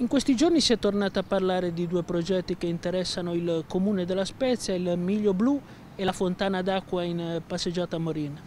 In questi giorni si è tornata a parlare di due progetti che interessano il comune della Spezia, il Miglio Blu e la fontana d'acqua in eh, passeggiata Morina.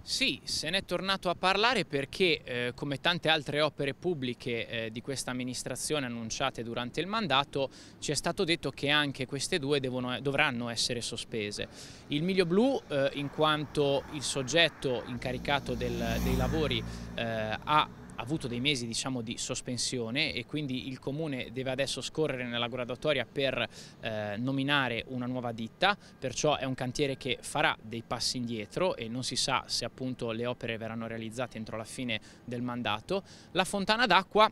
Sì, se n'è tornato a parlare perché eh, come tante altre opere pubbliche eh, di questa amministrazione annunciate durante il mandato ci è stato detto che anche queste due devono, dovranno essere sospese. Il Miglio Blu eh, in quanto il soggetto incaricato del, dei lavori eh, ha avuto dei mesi diciamo, di sospensione e quindi il comune deve adesso scorrere nella graduatoria per eh, nominare una nuova ditta, perciò è un cantiere che farà dei passi indietro e non si sa se appunto le opere verranno realizzate entro la fine del mandato. La fontana d'acqua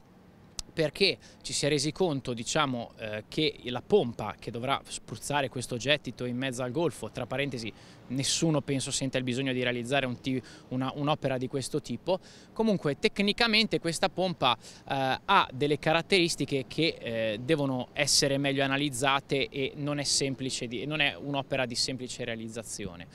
perché ci si è resi conto diciamo, eh, che la pompa che dovrà spruzzare questo gettito in mezzo al golfo, tra parentesi nessuno penso senta il bisogno di realizzare un'opera un di questo tipo, comunque tecnicamente questa pompa eh, ha delle caratteristiche che eh, devono essere meglio analizzate e non è, non è un'opera di semplice realizzazione.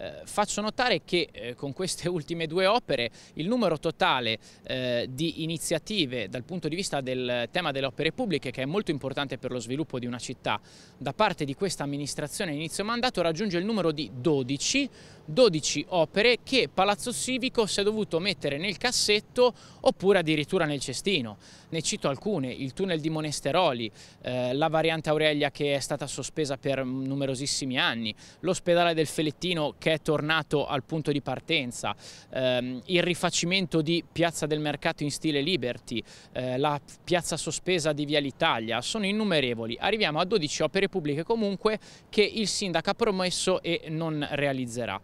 Eh, faccio notare che eh, con queste ultime due opere il numero totale eh, di iniziative dal punto di vista del tema delle opere pubbliche, che è molto importante per lo sviluppo di una città, da parte di questa amministrazione inizio mandato raggiunge il numero di 12, 12 opere che Palazzo Civico si è dovuto mettere nel cassetto oppure addirittura nel cestino. Ne cito alcune, il tunnel di Monesteroli, eh, la variante Aurelia che è stata sospesa per numerosissimi anni, l'ospedale del Felettino che che è tornato al punto di partenza, ehm, il rifacimento di Piazza del Mercato in stile Liberty, eh, la piazza sospesa di Via l'Italia, sono innumerevoli. Arriviamo a 12 opere pubbliche comunque che il sindaco ha promesso e non realizzerà.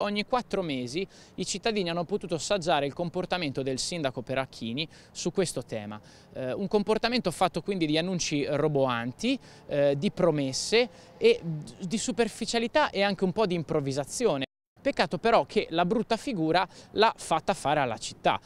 Ogni quattro mesi i cittadini hanno potuto assaggiare il comportamento del sindaco Peracchini su questo tema. Eh, un comportamento fatto quindi di annunci roboanti, eh, di promesse e di superficialità e anche un po' di improvvisazione. Peccato però che la brutta figura l'ha fatta fare alla città.